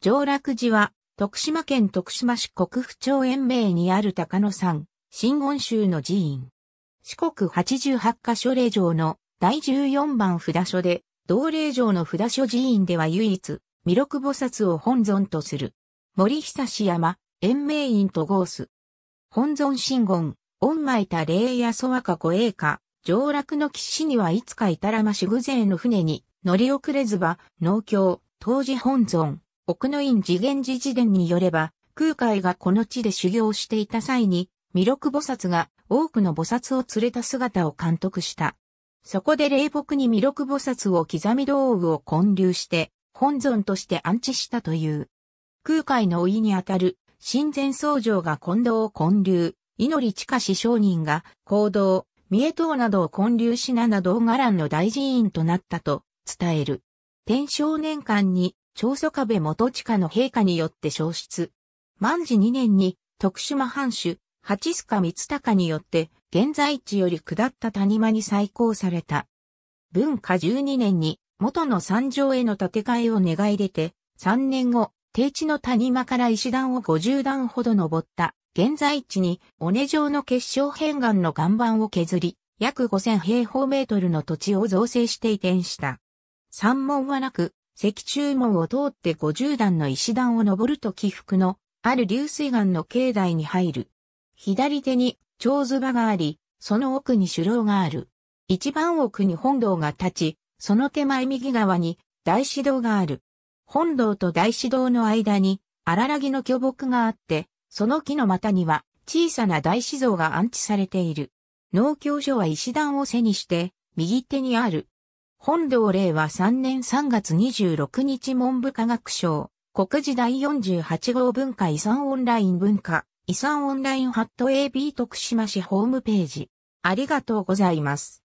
上洛寺は、徳島県徳島市国府町園名にある高野山、新言宗の寺院。四国八十八カ所霊場の第十四番札所で、同霊場の札所寺院では唯一、弥勒菩薩を本尊とする。森久山、延命院と合す。本尊神言、恩前た霊や祖若子栄華、上洛の騎士にはいつか至らまし偶然の船に乗り遅れずば、農協、当時本尊。奥の院次元寺寺伝によれば、空海がこの地で修行していた際に、弥勒菩薩が多くの菩薩を連れた姿を監督した。そこで霊木に弥勒菩薩を刻み道具を建立して、本尊として安置したという。空海の老いにあたる、神前僧正が近藤を建立、祈り近し商人が行動、三重塔などを建立しななど伽藍の大寺院となったと伝える。天正年間に長祖壁元親の陛下によって消失。万治2年に徳島藩主、八須賀光隆によって現在地より下った谷間に再興された。文化12年に元の山上への建て替えを願い出て、3年後、低地の谷間から石段を50段ほど登った現在地に尾根状の結晶片岩の岩盤を削り、約5000平方メートルの土地を造成して移転した。山門はなく、石柱門を通って五十段の石段を登ると起伏のある流水岩の境内に入る。左手に長図場があり、その奥に首楼がある。一番奥に本堂が立ち、その手前右側に大師堂がある。本堂と大師堂の間に荒らぎの巨木があって、その木の股には小さな大師像が安置されている。農協所は石段を背にして、右手にある本堂令は3年3月26日文部科学省、国時第48号文化遺産オンライン文化、遺産オンラインハット AB 徳島市ホームページ。ありがとうございます。